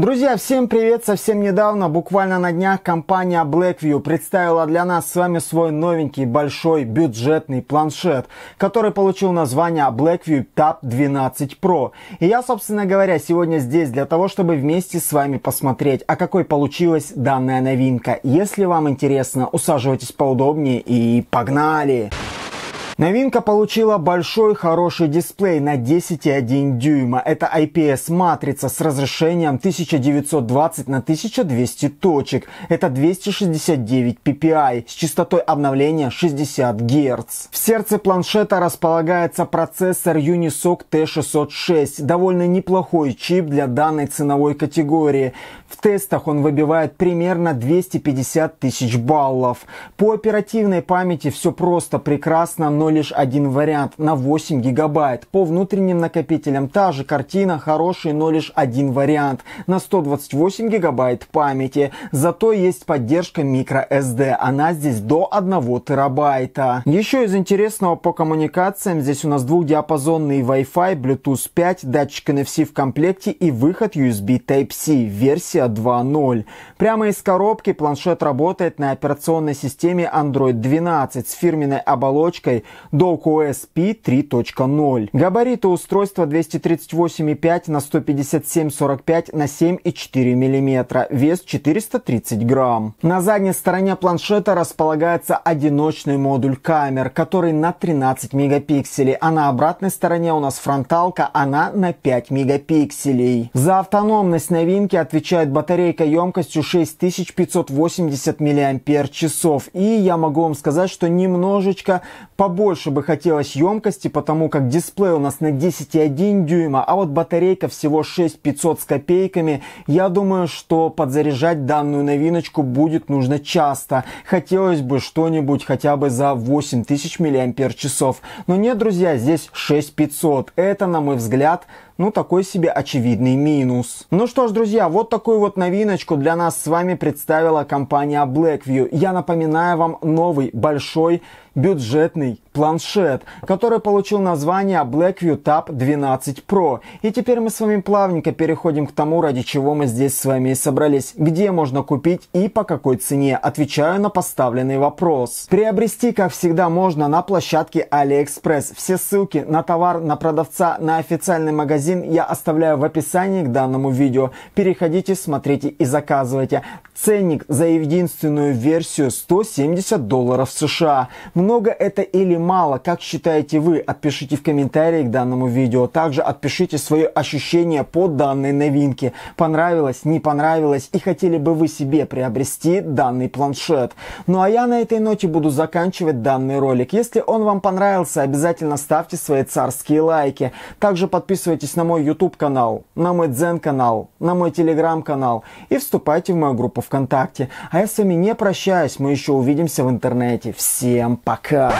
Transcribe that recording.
Друзья, всем привет! Совсем недавно, буквально на днях, компания Blackview представила для нас с вами свой новенький большой бюджетный планшет, который получил название Blackview Tab 12 Pro. И я, собственно говоря, сегодня здесь для того, чтобы вместе с вами посмотреть, а какой получилась данная новинка. Если вам интересно, усаживайтесь поудобнее и погнали! Погнали! Новинка получила большой хороший дисплей на 10,1 дюйма. Это IPS-матрица с разрешением 1920 на 1200 точек. Это 269 ppi с частотой обновления 60 Гц. В сердце планшета располагается процессор Unisoc T606. Довольно неплохой чип для данной ценовой категории. В тестах он выбивает примерно 250 тысяч баллов. По оперативной памяти все просто прекрасно, но но лишь один вариант на 8 гигабайт. По внутренним накопителям та же картина, хороший, но лишь один вариант на 128 гигабайт памяти. Зато есть поддержка microSD, она здесь до 1 терабайта. Еще из интересного по коммуникациям здесь у нас двухдиапазонный Wi-Fi, Bluetooth 5, датчик NFC в комплекте и выход USB Type-C, версия 2.0. Прямо из коробки планшет работает на операционной системе Android 12 с фирменной оболочкой Dock OS P 3.0. Габариты устройства 238,5 на 157,45 на 7,4 мм. Вес 430 грамм. На задней стороне планшета располагается одиночный модуль камер, который на 13 мегапикселей, а на обратной стороне у нас фронталка, она на 5 мегапикселей. За автономность новинки отвечает батарейка емкостью 6580 мАч. И я могу вам сказать, что немножечко побольше больше бы хотелось емкости, потому как дисплей у нас на 10,1 дюйма, а вот батарейка всего 6500 с копейками. Я думаю, что подзаряжать данную новиночку будет нужно часто. Хотелось бы что-нибудь хотя бы за 8000 мАч. Но нет, друзья, здесь 6500. Это, на мой взгляд, ну такой себе очевидный минус. Ну что ж, друзья, вот такую вот новиночку для нас с вами представила компания Blackview. Я напоминаю вам новый большой бюджетный планшет, который получил название Blackview Tab 12 Pro. И теперь мы с вами плавненько переходим к тому, ради чего мы здесь с вами и собрались. Где можно купить и по какой цене? Отвечаю на поставленный вопрос. Приобрести, как всегда, можно на площадке AliExpress. Все ссылки на товар, на продавца, на официальный магазин магазин я оставляю в описании к данному видео. Переходите, смотрите и заказывайте. Ценник за единственную версию 170 долларов США. Много это или мало, как считаете вы? Отпишите в комментарии к данному видео. Также отпишите свои ощущения по данной новинке. Понравилось, не понравилось и хотели бы вы себе приобрести данный планшет. Ну а я на этой ноте буду заканчивать данный ролик. Если он вам понравился, обязательно ставьте свои царские лайки. Также подписывайтесь на мой YouTube канал, на мой Дзен канал, на мой Telegram канал и вступайте в мою группу ВКонтакте. А я с вами не прощаюсь, мы еще увидимся в интернете. Всем пока!